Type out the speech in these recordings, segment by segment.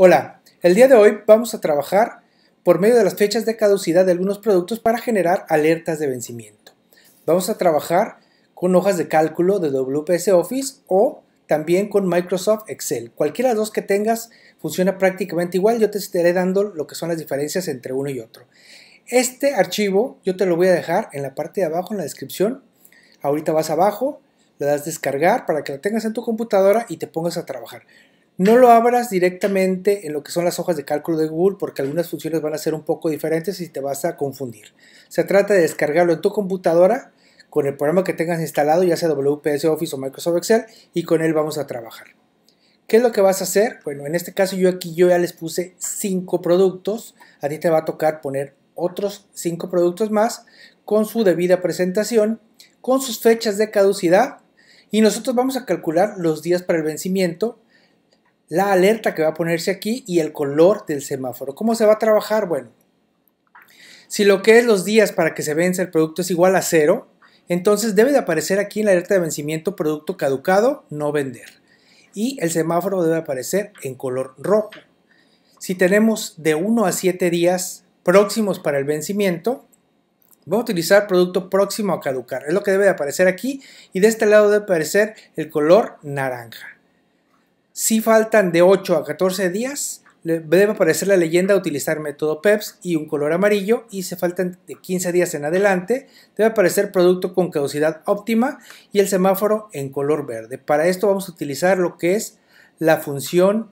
Hola, el día de hoy vamos a trabajar por medio de las fechas de caducidad de algunos productos para generar alertas de vencimiento. Vamos a trabajar con hojas de cálculo de WPS Office o también con Microsoft Excel. Cualquiera de las dos que tengas funciona prácticamente igual. Yo te estaré dando lo que son las diferencias entre uno y otro. Este archivo yo te lo voy a dejar en la parte de abajo en la descripción. Ahorita vas abajo, le das descargar para que lo tengas en tu computadora y te pongas a trabajar. No lo abras directamente en lo que son las hojas de cálculo de Google porque algunas funciones van a ser un poco diferentes y te vas a confundir. Se trata de descargarlo en tu computadora con el programa que tengas instalado, ya sea WPS Office o Microsoft Excel, y con él vamos a trabajar. ¿Qué es lo que vas a hacer? Bueno, en este caso yo aquí yo ya les puse 5 productos. A ti te va a tocar poner otros cinco productos más con su debida presentación, con sus fechas de caducidad y nosotros vamos a calcular los días para el vencimiento la alerta que va a ponerse aquí y el color del semáforo. ¿Cómo se va a trabajar? Bueno, si lo que es los días para que se vence el producto es igual a cero, entonces debe de aparecer aquí en la alerta de vencimiento producto caducado, no vender. Y el semáforo debe aparecer en color rojo. Si tenemos de 1 a 7 días próximos para el vencimiento, va a utilizar producto próximo a caducar. Es lo que debe de aparecer aquí y de este lado debe aparecer el color naranja. Si faltan de 8 a 14 días, debe aparecer la leyenda utilizar método PEPS y un color amarillo y si faltan de 15 días en adelante debe aparecer producto con caducidad óptima y el semáforo en color verde. Para esto vamos a utilizar lo que es la función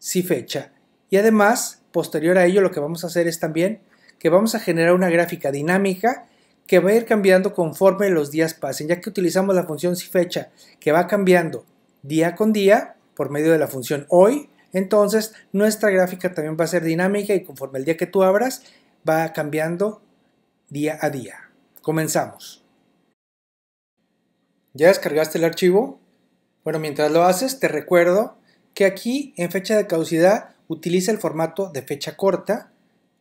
si fecha y además posterior a ello lo que vamos a hacer es también que vamos a generar una gráfica dinámica que va a ir cambiando conforme los días pasen ya que utilizamos la función si fecha que va cambiando día con día por medio de la función hoy. Entonces, nuestra gráfica también va a ser dinámica y conforme el día que tú abras, va cambiando día a día. Comenzamos. ¿Ya descargaste el archivo? Bueno, mientras lo haces, te recuerdo que aquí en fecha de caducidad utiliza el formato de fecha corta.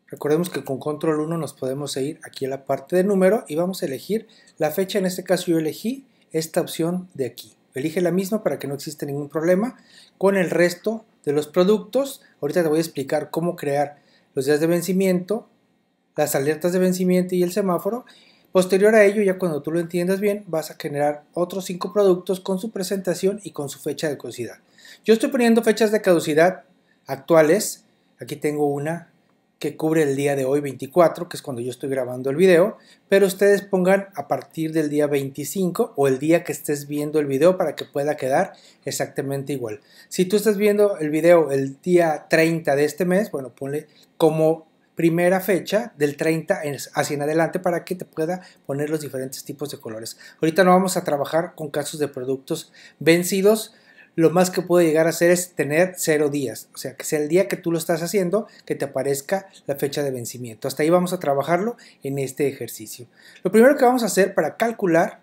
Recordemos que con control 1 nos podemos ir aquí a la parte de número y vamos a elegir la fecha. En este caso yo elegí esta opción de aquí. Elige la misma para que no exista ningún problema con el resto de los productos. Ahorita te voy a explicar cómo crear los días de vencimiento, las alertas de vencimiento y el semáforo. Posterior a ello, ya cuando tú lo entiendas bien, vas a generar otros cinco productos con su presentación y con su fecha de caducidad. Yo estoy poniendo fechas de caducidad actuales. Aquí tengo una, que cubre el día de hoy 24, que es cuando yo estoy grabando el video, pero ustedes pongan a partir del día 25 o el día que estés viendo el video para que pueda quedar exactamente igual. Si tú estás viendo el video el día 30 de este mes, bueno, ponle como primera fecha del 30 hacia adelante para que te pueda poner los diferentes tipos de colores. Ahorita no vamos a trabajar con casos de productos vencidos, lo más que puede llegar a hacer es tener cero días. O sea, que sea el día que tú lo estás haciendo, que te aparezca la fecha de vencimiento. Hasta ahí vamos a trabajarlo en este ejercicio. Lo primero que vamos a hacer para calcular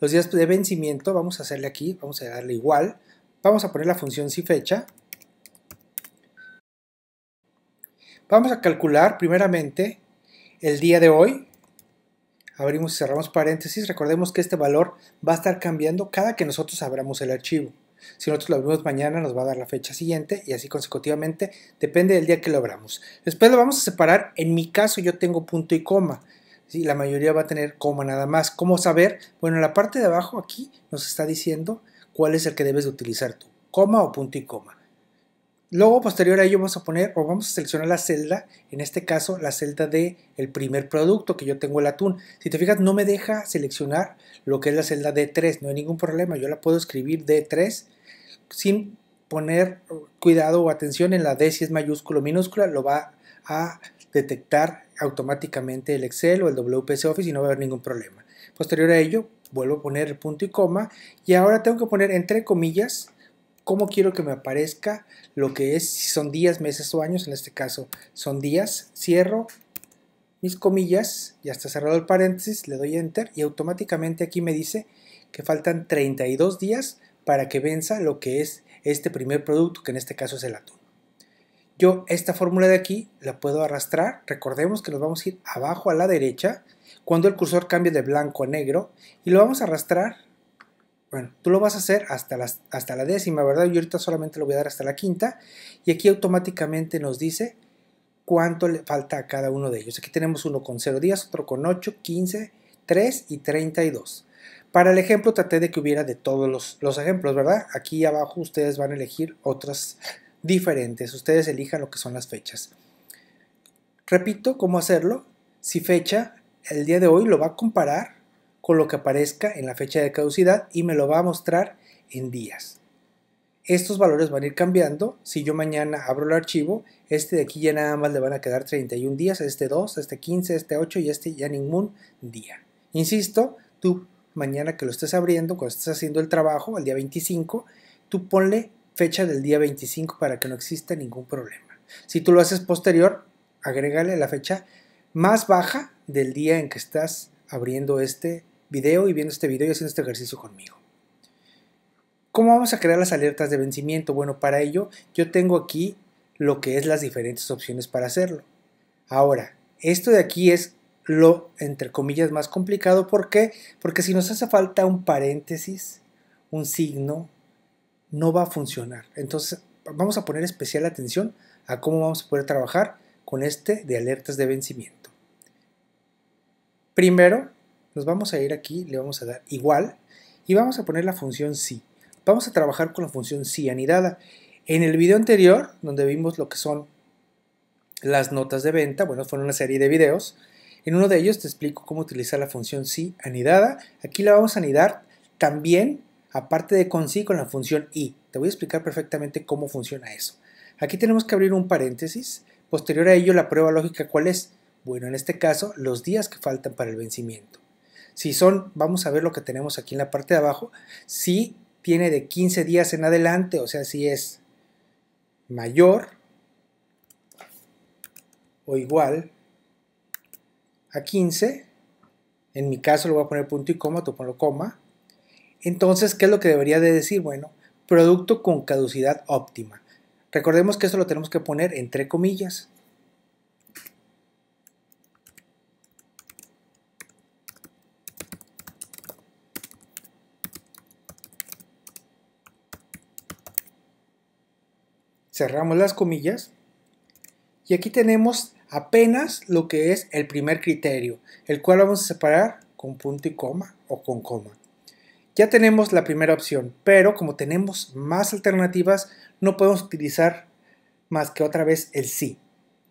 los días de vencimiento, vamos a hacerle aquí, vamos a darle igual. Vamos a poner la función si fecha. Vamos a calcular primeramente el día de hoy, abrimos y cerramos paréntesis, recordemos que este valor va a estar cambiando cada que nosotros abramos el archivo. Si nosotros lo abrimos mañana, nos va a dar la fecha siguiente y así consecutivamente, depende del día que lo abramos. Después lo vamos a separar. En mi caso, yo tengo punto y coma. ¿sí? La mayoría va a tener coma nada más. ¿Cómo saber? Bueno, la parte de abajo aquí nos está diciendo cuál es el que debes de utilizar tú, coma o punto y coma. Luego, posterior a ello, vamos a poner o vamos a seleccionar la celda, en este caso la celda del el primer producto que yo tengo el atún. Si te fijas, no me deja seleccionar lo que es la celda D3, no hay ningún problema, yo la puedo escribir D3 sin poner cuidado o atención en la D si es mayúscula o minúscula, lo va a detectar automáticamente el Excel o el WPS Office y no va a haber ningún problema. Posterior a ello, vuelvo a poner punto y coma y ahora tengo que poner entre comillas cómo quiero que me aparezca lo que es, si son días, meses o años, en este caso son días, cierro mis comillas, ya está cerrado el paréntesis, le doy enter y automáticamente aquí me dice que faltan 32 días para que venza lo que es este primer producto, que en este caso es el atún. Yo esta fórmula de aquí la puedo arrastrar, recordemos que nos vamos a ir abajo a la derecha, cuando el cursor cambie de blanco a negro, y lo vamos a arrastrar bueno, tú lo vas a hacer hasta la, hasta la décima, ¿verdad? Yo ahorita solamente lo voy a dar hasta la quinta. Y aquí automáticamente nos dice cuánto le falta a cada uno de ellos. Aquí tenemos uno con 0 días, otro con 8, 15, 3 y 32. Para el ejemplo traté de que hubiera de todos los, los ejemplos, ¿verdad? Aquí abajo ustedes van a elegir otras diferentes. Ustedes elijan lo que son las fechas. Repito, ¿cómo hacerlo? Si fecha, el día de hoy lo va a comparar con lo que aparezca en la fecha de caducidad y me lo va a mostrar en días. Estos valores van a ir cambiando. Si yo mañana abro el archivo, este de aquí ya nada más le van a quedar 31 días, este 2, este 15, este 8 y este ya ningún día. Insisto, tú mañana que lo estés abriendo, cuando estés haciendo el trabajo, al día 25, tú ponle fecha del día 25 para que no exista ningún problema. Si tú lo haces posterior, agrégale la fecha más baja del día en que estás abriendo este video y viendo este video y haciendo este ejercicio conmigo. ¿Cómo vamos a crear las alertas de vencimiento? Bueno, para ello yo tengo aquí lo que es las diferentes opciones para hacerlo. Ahora, esto de aquí es lo, entre comillas, más complicado. ¿Por qué? Porque si nos hace falta un paréntesis, un signo, no va a funcionar. Entonces, vamos a poner especial atención a cómo vamos a poder trabajar con este de alertas de vencimiento. Primero, nos vamos a ir aquí, le vamos a dar igual y vamos a poner la función si. Vamos a trabajar con la función si anidada. En el video anterior, donde vimos lo que son las notas de venta, bueno, fueron una serie de videos. En uno de ellos te explico cómo utilizar la función si anidada. Aquí la vamos a anidar también, aparte de con si, con la función y. Te voy a explicar perfectamente cómo funciona eso. Aquí tenemos que abrir un paréntesis. Posterior a ello, la prueba lógica, ¿cuál es? Bueno, en este caso, los días que faltan para el vencimiento. Si son, vamos a ver lo que tenemos aquí en la parte de abajo, si tiene de 15 días en adelante, o sea, si es mayor o igual a 15, en mi caso le voy a poner punto y coma, tú ponlo coma, entonces, ¿qué es lo que debería de decir? Bueno, producto con caducidad óptima. Recordemos que eso lo tenemos que poner entre comillas. cerramos las comillas. Y aquí tenemos apenas lo que es el primer criterio, el cual vamos a separar con punto y coma o con coma. Ya tenemos la primera opción, pero como tenemos más alternativas, no podemos utilizar más que otra vez el sí.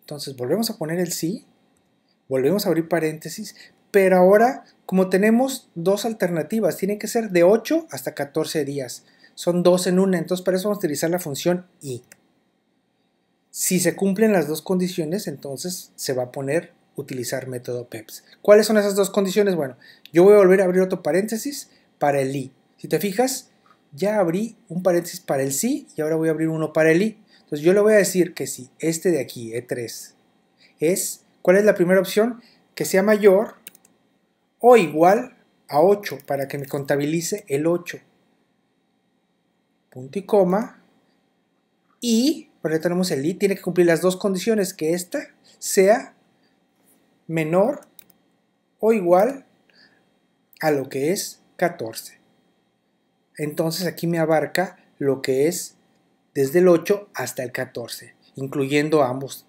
Entonces volvemos a poner el sí, volvemos a abrir paréntesis, pero ahora como tenemos dos alternativas, tienen que ser de 8 hasta 14 días. Son dos en una, entonces para eso vamos a utilizar la función y. Si se cumplen las dos condiciones, entonces se va a poner utilizar método PEPS. ¿Cuáles son esas dos condiciones? Bueno, yo voy a volver a abrir otro paréntesis para el i. Si te fijas, ya abrí un paréntesis para el sí y ahora voy a abrir uno para el i. Entonces yo le voy a decir que si este de aquí, E3, es, ¿cuál es la primera opción? Que sea mayor o igual a 8 para que me contabilice el 8. Punto y coma. Y pero ya tenemos el i, tiene que cumplir las dos condiciones, que esta sea menor o igual a lo que es 14. Entonces aquí me abarca lo que es desde el 8 hasta el 14, incluyendo ambos.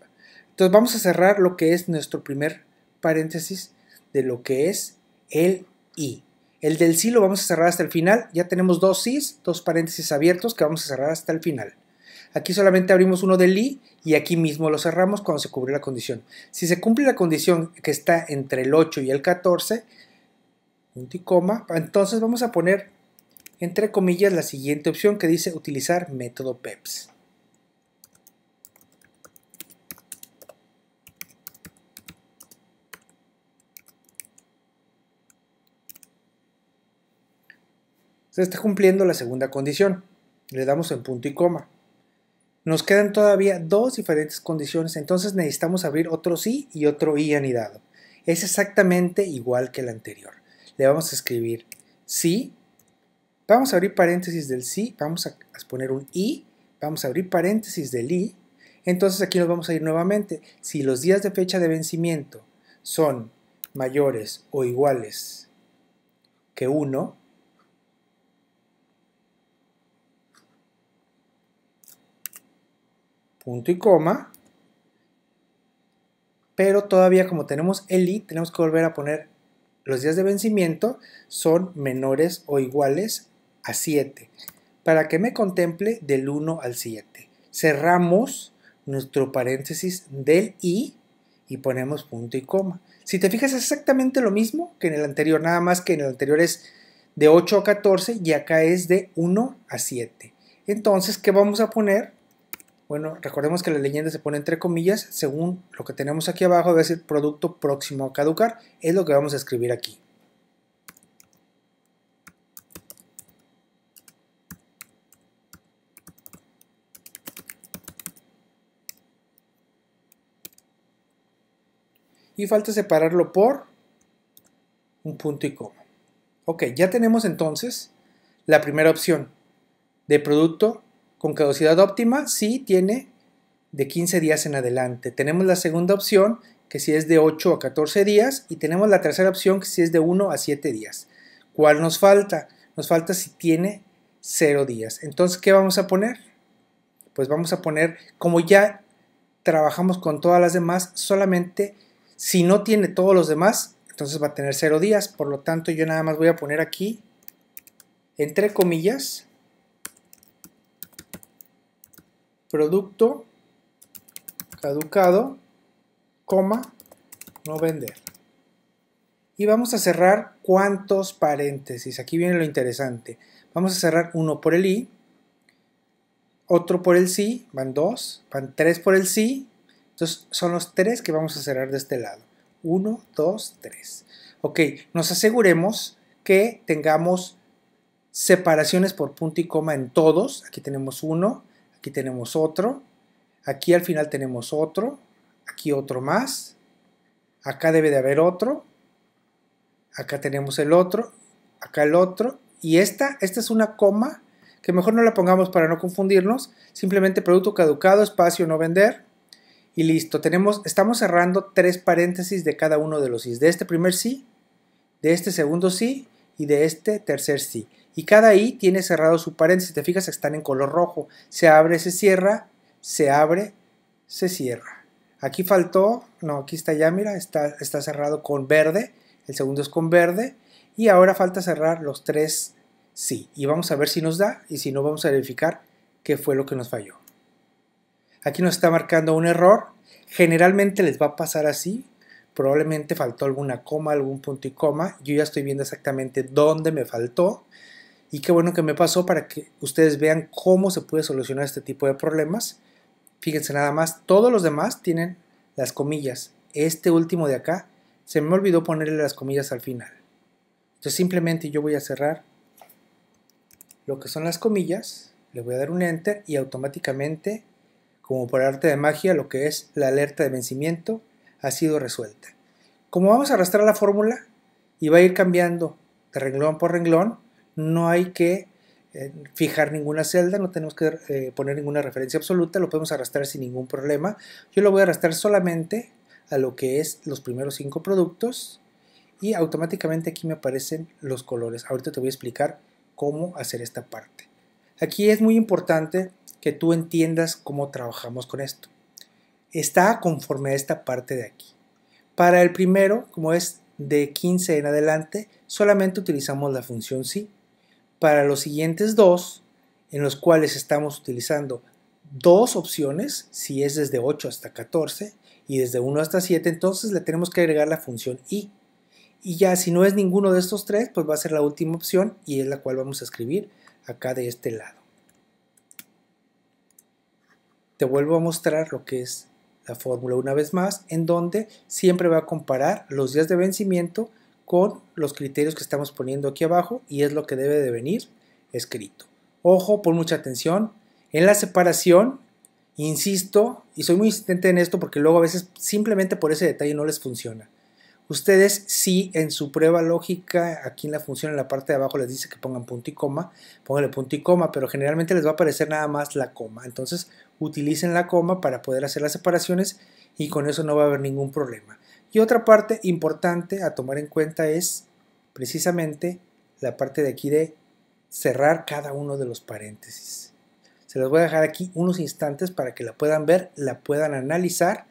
Entonces vamos a cerrar lo que es nuestro primer paréntesis de lo que es el i. El del sí lo vamos a cerrar hasta el final. Ya tenemos dos sís, dos paréntesis abiertos que vamos a cerrar hasta el final. Aquí solamente abrimos uno del i y aquí mismo lo cerramos cuando se cubre la condición. Si se cumple la condición que está entre el 8 y el 14, punto y coma, entonces vamos a poner entre comillas la siguiente opción que dice utilizar método PEPS. Se está cumpliendo la segunda condición. Le damos en punto y coma. Nos quedan todavía dos diferentes condiciones, entonces necesitamos abrir otro sí y otro i anidado. Es exactamente igual que el anterior. Le vamos a escribir sí, vamos a abrir paréntesis del sí, vamos a poner un i, vamos a abrir paréntesis del i, entonces aquí nos vamos a ir nuevamente. Si los días de fecha de vencimiento son mayores o iguales que 1, punto y coma, pero todavía como tenemos el i, tenemos que volver a poner los días de vencimiento son menores o iguales a 7, para que me contemple del 1 al 7. Cerramos nuestro paréntesis del i y ponemos punto y coma. Si te fijas es exactamente lo mismo que en el anterior, nada más que en el anterior es de 8 a 14 y acá es de 1 a 7. Entonces, ¿qué vamos a poner? Bueno, recordemos que la leyenda se pone entre comillas, según lo que tenemos aquí abajo, a ser producto próximo a caducar, es lo que vamos a escribir aquí. y falta separarlo por un punto y coma. Ok, ya tenemos entonces la primera opción de producto con caducidad óptima si tiene de 15 días en adelante. Tenemos la segunda opción que si es de 8 a 14 días y tenemos la tercera opción que si es de 1 a 7 días. ¿Cuál nos falta? Nos falta si tiene 0 días. Entonces, ¿qué vamos a poner? Pues vamos a poner, como ya trabajamos con todas las demás, solamente si no tiene todos los demás, entonces va a tener 0 días. Por lo tanto, yo nada más voy a poner aquí, entre comillas, producto caducado, coma, no vender. Y vamos a cerrar cuántos paréntesis. Aquí viene lo interesante. Vamos a cerrar uno por el i, otro por el sí, van dos, van tres por el sí. Entonces son los tres que vamos a cerrar de este lado. Uno, dos, tres. Ok, nos aseguremos que tengamos separaciones por punto y coma en todos. Aquí tenemos uno, Aquí tenemos otro. Aquí al final tenemos otro. Aquí otro más. Acá debe de haber otro. Acá tenemos el otro. Acá el otro. Y esta, esta es una coma que mejor no la pongamos para no confundirnos. Simplemente producto caducado, espacio, no vender. Y listo, tenemos, estamos cerrando tres paréntesis de cada uno de los sí. De este primer sí, de este segundo sí y de este tercer sí y cada i tiene cerrado su paréntesis, te fijas están en color rojo, se abre, se cierra, se abre, se cierra. Aquí faltó, no, aquí está ya, mira, está, está cerrado con verde, el segundo es con verde, y ahora falta cerrar los tres sí, y vamos a ver si nos da, y si no vamos a verificar qué fue lo que nos falló. Aquí nos está marcando un error, generalmente les va a pasar así, probablemente faltó alguna coma, algún punto y coma, yo ya estoy viendo exactamente dónde me faltó, y qué bueno que me pasó para que ustedes vean cómo se puede solucionar este tipo de problemas. Fíjense nada más, todos los demás tienen las comillas. Este último de acá, se me olvidó ponerle las comillas al final. Entonces simplemente yo voy a cerrar lo que son las comillas, le voy a dar un enter y automáticamente, como por arte de magia, lo que es la alerta de vencimiento ha sido resuelta. Como vamos a arrastrar la fórmula y va a ir cambiando de renglón por renglón, no hay que eh, fijar ninguna celda, no tenemos que eh, poner ninguna referencia absoluta, lo podemos arrastrar sin ningún problema. Yo lo voy a arrastrar solamente a lo que es los primeros cinco productos y automáticamente aquí me aparecen los colores. Ahorita te voy a explicar cómo hacer esta parte. Aquí es muy importante que tú entiendas cómo trabajamos con esto. Está conforme a esta parte de aquí. Para el primero, como es de 15 en adelante, solamente utilizamos la función sí para los siguientes dos, en los cuales estamos utilizando dos opciones, si es desde 8 hasta 14 y desde 1 hasta 7, entonces le tenemos que agregar la función I. Y ya si no es ninguno de estos tres, pues va a ser la última opción y es la cual vamos a escribir acá de este lado. Te vuelvo a mostrar lo que es la fórmula una vez más, en donde siempre va a comparar los días de vencimiento con los criterios que estamos poniendo aquí abajo y es lo que debe de venir escrito. Ojo, pon mucha atención. En la separación, insisto, y soy muy insistente en esto porque luego a veces simplemente por ese detalle no les funciona. Ustedes sí en su prueba lógica, aquí en la función en la parte de abajo les dice que pongan punto y coma, póngale punto y coma, pero generalmente les va a aparecer nada más la coma. Entonces utilicen la coma para poder hacer las separaciones y con eso no va a haber ningún problema. Y otra parte importante a tomar en cuenta es precisamente la parte de aquí de cerrar cada uno de los paréntesis. Se las voy a dejar aquí unos instantes para que la puedan ver, la puedan analizar,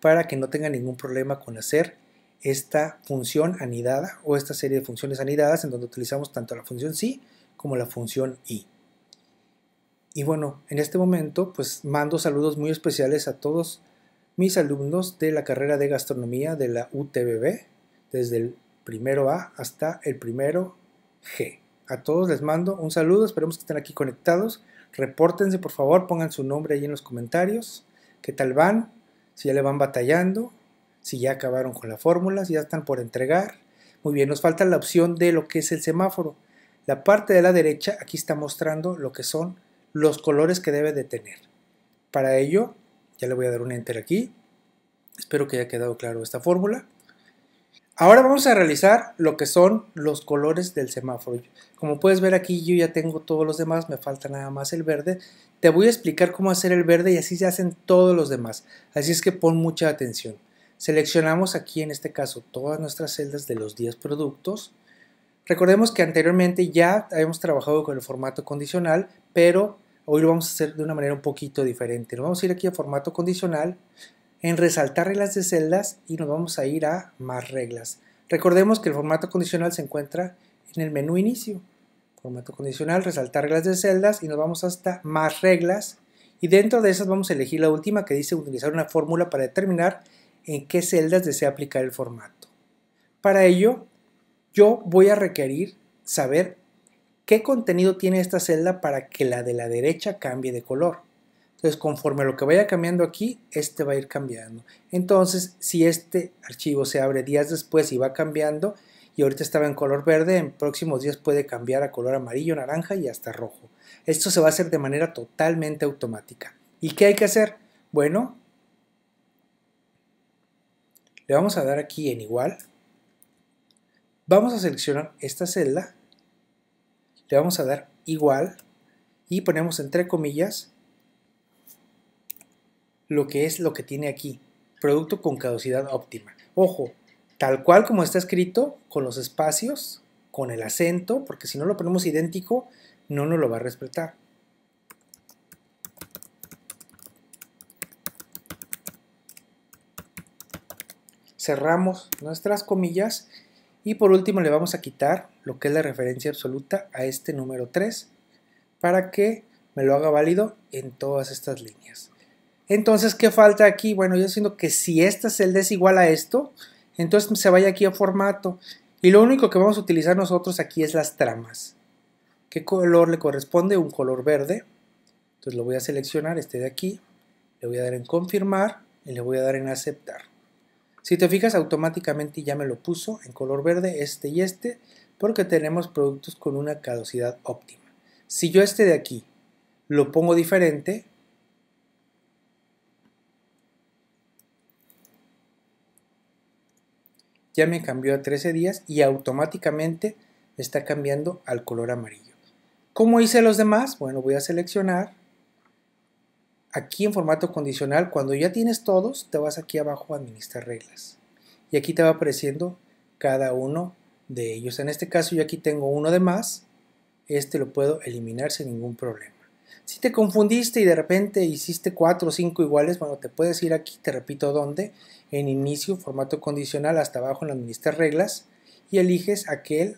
para que no tengan ningún problema con hacer esta función anidada o esta serie de funciones anidadas en donde utilizamos tanto la función sí como la función y. Y bueno, en este momento pues mando saludos muy especiales a todos mis alumnos de la carrera de gastronomía de la UTBB, desde el primero A hasta el primero G. A todos les mando un saludo, esperemos que estén aquí conectados. Repórtense, por favor, pongan su nombre ahí en los comentarios. ¿Qué tal van? Si ya le van batallando, si ya acabaron con la fórmula, si ya están por entregar. Muy bien, nos falta la opción de lo que es el semáforo. La parte de la derecha aquí está mostrando lo que son los colores que debe de tener. Para ello, ya le voy a dar un enter aquí. Espero que haya quedado claro esta fórmula. Ahora vamos a realizar lo que son los colores del semáforo. Como puedes ver aquí yo ya tengo todos los demás, me falta nada más el verde. Te voy a explicar cómo hacer el verde y así se hacen todos los demás. Así es que pon mucha atención. Seleccionamos aquí en este caso todas nuestras celdas de los 10 productos. Recordemos que anteriormente ya hemos trabajado con el formato condicional, pero Hoy lo vamos a hacer de una manera un poquito diferente. Nos vamos a ir aquí a formato condicional, en resaltar reglas de celdas y nos vamos a ir a más reglas. Recordemos que el formato condicional se encuentra en el menú inicio. Formato condicional, resaltar reglas de celdas y nos vamos hasta más reglas. Y dentro de esas vamos a elegir la última que dice utilizar una fórmula para determinar en qué celdas desea aplicar el formato. Para ello, yo voy a requerir saber qué contenido tiene esta celda para que la de la derecha cambie de color. Entonces, conforme lo que vaya cambiando aquí, este va a ir cambiando. Entonces, si este archivo se abre días después y va cambiando, y ahorita estaba en color verde, en próximos días puede cambiar a color amarillo, naranja y hasta rojo. Esto se va a hacer de manera totalmente automática. ¿Y qué hay que hacer? Bueno, le vamos a dar aquí en igual. Vamos a seleccionar esta celda le vamos a dar igual y ponemos entre comillas lo que es lo que tiene aquí, producto con caducidad óptima. Ojo, tal cual como está escrito, con los espacios, con el acento, porque si no lo ponemos idéntico, no nos lo va a respetar. Cerramos nuestras comillas y por último le vamos a quitar lo que es la referencia absoluta a este número 3 para que me lo haga válido en todas estas líneas. Entonces, ¿qué falta aquí? Bueno, yo siento que si esta celda es igual a esto, entonces se vaya aquí a formato. Y lo único que vamos a utilizar nosotros aquí es las tramas. ¿Qué color le corresponde? Un color verde. Entonces lo voy a seleccionar, este de aquí. Le voy a dar en confirmar y le voy a dar en aceptar. Si te fijas automáticamente ya me lo puso en color verde este y este porque tenemos productos con una caducidad óptima. Si yo este de aquí lo pongo diferente, ya me cambió a 13 días y automáticamente está cambiando al color amarillo. ¿Cómo hice los demás? Bueno, voy a seleccionar aquí en formato condicional, cuando ya tienes todos, te vas aquí abajo a administrar reglas. Y aquí te va apareciendo cada uno de ellos. En este caso yo aquí tengo uno de más, este lo puedo eliminar sin ningún problema. Si te confundiste y de repente hiciste 4 o 5 iguales, bueno, te puedes ir aquí, te repito dónde, en inicio, formato condicional, hasta abajo en administrar reglas y eliges aquel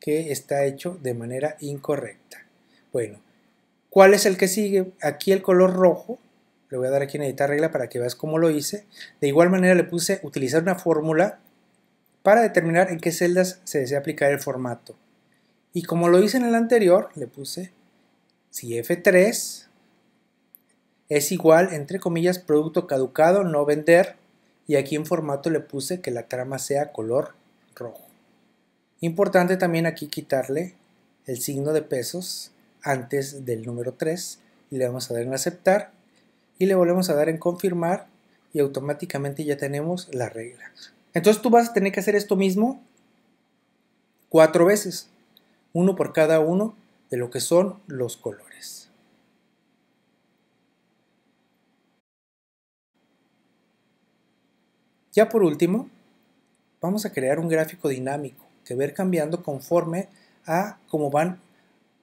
que está hecho de manera incorrecta. Bueno, ¿Cuál es el que sigue? Aquí el color rojo. Le voy a dar aquí en editar regla para que veas cómo lo hice. De igual manera le puse utilizar una fórmula para determinar en qué celdas se desea aplicar el formato. Y como lo hice en el anterior, le puse si F3 es igual, entre comillas, producto caducado, no vender. Y aquí en formato le puse que la trama sea color rojo. Importante también aquí quitarle el signo de pesos antes del número 3 y le vamos a dar en aceptar y le volvemos a dar en confirmar y automáticamente ya tenemos la regla. Entonces tú vas a tener que hacer esto mismo cuatro veces, uno por cada uno de lo que son los colores. Ya por último, vamos a crear un gráfico dinámico que ver cambiando conforme a cómo van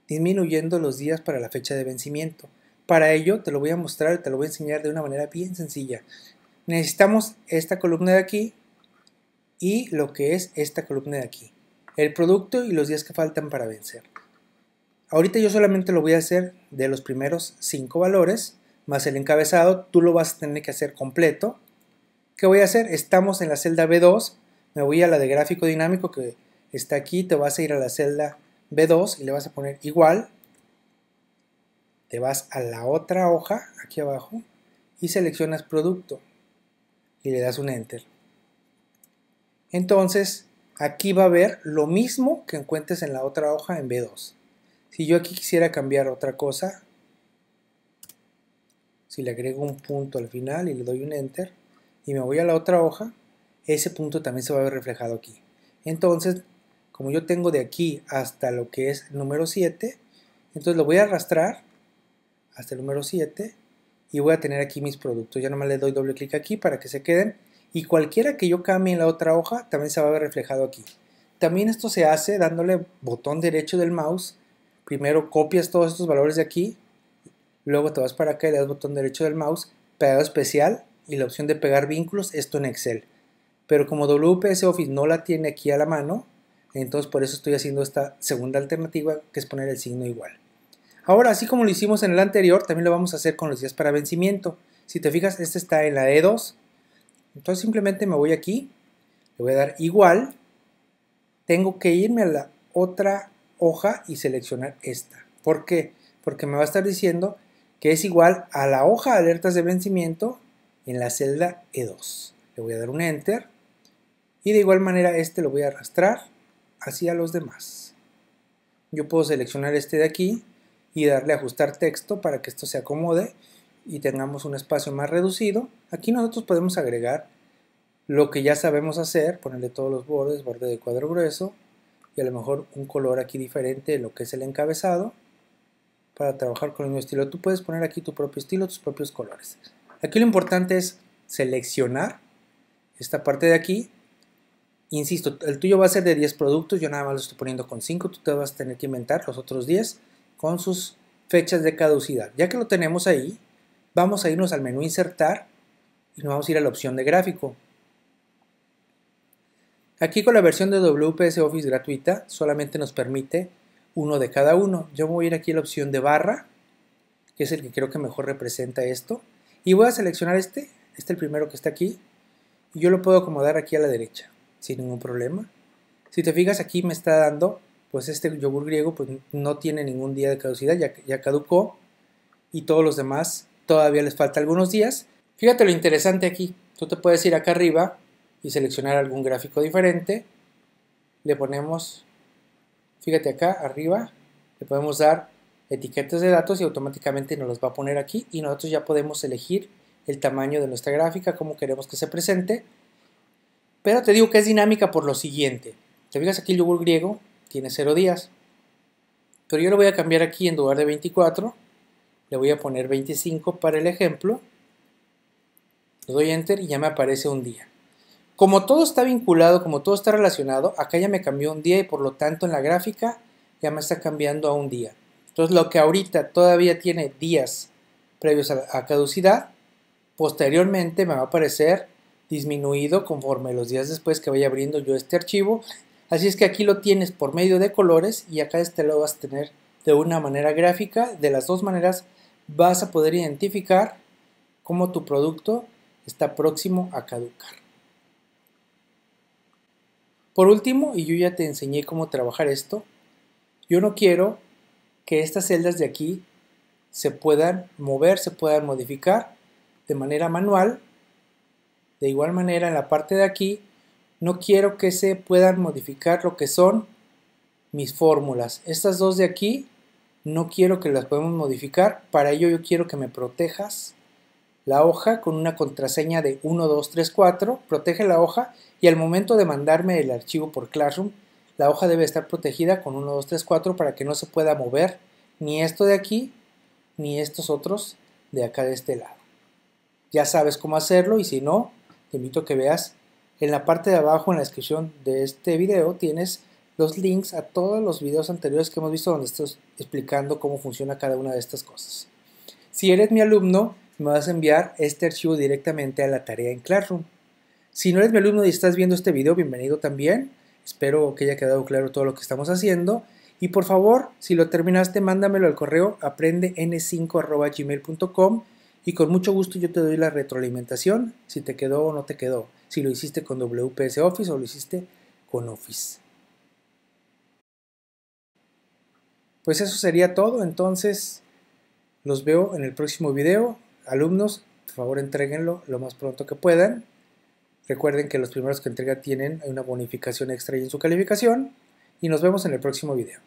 disminuyendo los días para la fecha de vencimiento. Para ello te lo voy a mostrar, te lo voy a enseñar de una manera bien sencilla. Necesitamos esta columna de aquí y lo que es esta columna de aquí. El producto y los días que faltan para vencer. Ahorita yo solamente lo voy a hacer de los primeros cinco valores, más el encabezado, tú lo vas a tener que hacer completo. ¿Qué voy a hacer? Estamos en la celda B2, me voy a la de gráfico dinámico que está aquí, te vas a ir a la celda B2 y le vas a poner igual, te vas a la otra hoja aquí abajo y seleccionas producto y le das un enter. Entonces aquí va a ver lo mismo que encuentres en la otra hoja en B2. Si yo aquí quisiera cambiar otra cosa, si le agrego un punto al final y le doy un enter y me voy a la otra hoja, ese punto también se va a ver reflejado aquí. Entonces como yo tengo de aquí hasta lo que es el número 7, entonces lo voy a arrastrar hasta el número 7 y voy a tener aquí mis productos. Ya nomás le doy doble clic aquí para que se queden y cualquiera que yo cambie en la otra hoja también se va a ver reflejado aquí. También esto se hace dándole botón derecho del mouse. Primero copias todos estos valores de aquí, luego te vas para acá y le das botón derecho del mouse, pegado especial y la opción de pegar vínculos, esto en Excel. Pero como WPS Office no la tiene aquí a la mano, entonces por eso estoy haciendo esta segunda alternativa que es poner el signo igual. Ahora, así como lo hicimos en el anterior, también lo vamos a hacer con los días para vencimiento. Si te fijas, este está en la E2. Entonces simplemente me voy aquí, le voy a dar igual. Tengo que irme a la otra hoja y seleccionar esta. ¿Por qué? Porque me va a estar diciendo que es igual a la hoja de alertas de vencimiento en la celda E2. Le voy a dar un Enter. Y de igual manera este lo voy a arrastrar hacia los demás. Yo puedo seleccionar este de aquí y darle ajustar texto para que esto se acomode y tengamos un espacio más reducido. Aquí nosotros podemos agregar lo que ya sabemos hacer, ponerle todos los bordes, borde de cuadro grueso y a lo mejor un color aquí diferente de lo que es el encabezado para trabajar con el mismo estilo. Tú puedes poner aquí tu propio estilo, tus propios colores. Aquí lo importante es seleccionar esta parte de aquí Insisto, el tuyo va a ser de 10 productos, yo nada más lo estoy poniendo con 5, tú te vas a tener que inventar los otros 10 con sus fechas de caducidad. Ya que lo tenemos ahí, vamos a irnos al menú insertar y nos vamos a ir a la opción de gráfico. Aquí con la versión de WPS Office gratuita solamente nos permite uno de cada uno. Yo voy a ir aquí a la opción de barra, que es el que creo que mejor representa esto, y voy a seleccionar este, este es el primero que está aquí, y yo lo puedo acomodar aquí a la derecha sin ningún problema. Si te fijas aquí me está dando, pues este yogur griego pues no tiene ningún día de caducidad, ya, ya caducó y todos los demás todavía les falta algunos días. Fíjate lo interesante aquí, tú te puedes ir acá arriba y seleccionar algún gráfico diferente. Le ponemos, fíjate acá arriba, le podemos dar etiquetas de datos y automáticamente nos los va a poner aquí y nosotros ya podemos elegir el tamaño de nuestra gráfica, cómo queremos que se presente. Pero te digo que es dinámica por lo siguiente. Te fijas aquí el yogur griego tiene 0 días. Pero yo lo voy a cambiar aquí en lugar de 24. Le voy a poner 25 para el ejemplo. Le doy enter y ya me aparece un día. Como todo está vinculado, como todo está relacionado, acá ya me cambió un día y por lo tanto en la gráfica ya me está cambiando a un día. Entonces lo que ahorita todavía tiene días previos a, a caducidad, posteriormente me va a aparecer disminuido conforme los días después que vaya abriendo yo este archivo. Así es que aquí lo tienes por medio de colores y acá este lo vas a tener de una manera gráfica. De las dos maneras vas a poder identificar cómo tu producto está próximo a caducar. Por último, y yo ya te enseñé cómo trabajar esto, yo no quiero que estas celdas de aquí se puedan mover, se puedan modificar de manera manual de igual manera, en la parte de aquí, no quiero que se puedan modificar lo que son mis fórmulas. Estas dos de aquí, no quiero que las podemos modificar. Para ello yo quiero que me protejas la hoja con una contraseña de 1234, protege la hoja y al momento de mandarme el archivo por Classroom, la hoja debe estar protegida con 1234 para que no se pueda mover ni esto de aquí ni estos otros de acá de este lado. Ya sabes cómo hacerlo y si no, te invito a que veas. En la parte de abajo, en la descripción de este video, tienes los links a todos los videos anteriores que hemos visto donde estoy explicando cómo funciona cada una de estas cosas. Si eres mi alumno, me vas a enviar este archivo directamente a la tarea en Classroom. Si no eres mi alumno y estás viendo este video, bienvenido también. Espero que haya quedado claro todo lo que estamos haciendo. Y por favor, si lo terminaste, mándamelo al correo aprenden 5gmailcom y con mucho gusto yo te doy la retroalimentación, si te quedó o no te quedó, si lo hiciste con WPS Office o lo hiciste con Office. Pues eso sería todo, entonces los veo en el próximo video. Alumnos, por favor entreguenlo lo más pronto que puedan. Recuerden que los primeros que entrega tienen una bonificación extra en su calificación. Y nos vemos en el próximo video.